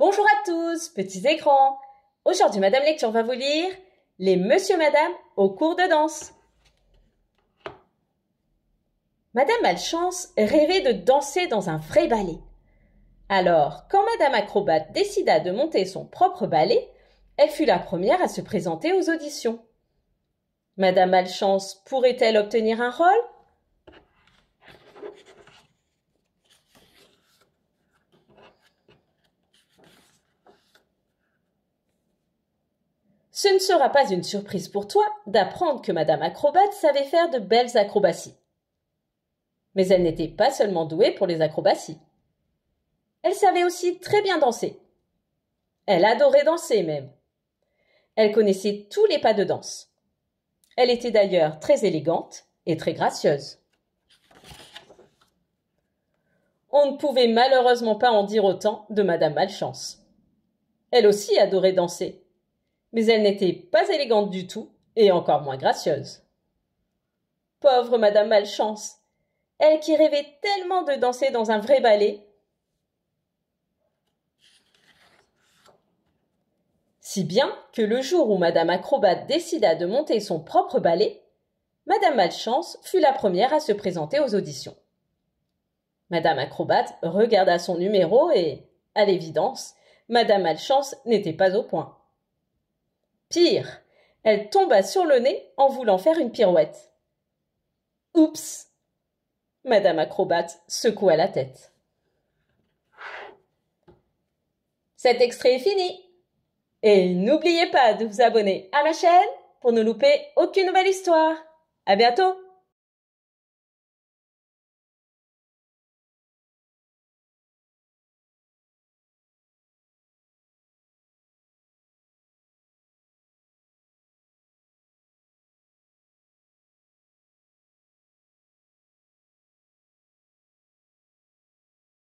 Bonjour à tous, petits écrans. Aujourd'hui, Madame Lecture va vous lire Les Monsieur Madame au cours de danse. Madame Malchance rêvait de danser dans un vrai ballet. Alors, quand Madame Acrobate décida de monter son propre ballet, elle fut la première à se présenter aux auditions. Madame Malchance pourrait-elle obtenir un rôle Ce ne sera pas une surprise pour toi d'apprendre que Madame Acrobate savait faire de belles acrobaties. Mais elle n'était pas seulement douée pour les acrobaties. Elle savait aussi très bien danser. Elle adorait danser même. Elle connaissait tous les pas de danse. Elle était d'ailleurs très élégante et très gracieuse. On ne pouvait malheureusement pas en dire autant de Madame Malchance. Elle aussi adorait danser mais elle n'était pas élégante du tout, et encore moins gracieuse. Pauvre Madame Malchance, elle qui rêvait tellement de danser dans un vrai ballet. Si bien que le jour où Madame Acrobate décida de monter son propre ballet, Madame Malchance fut la première à se présenter aux auditions. Madame Acrobate regarda son numéro et, à l'évidence, Madame Malchance n'était pas au point. Pire, elle tomba sur le nez en voulant faire une pirouette. Oups Madame Acrobate secoua la tête. Cet extrait est fini. Et n'oubliez pas de vous abonner à la chaîne pour ne louper aucune nouvelle histoire. À bientôt!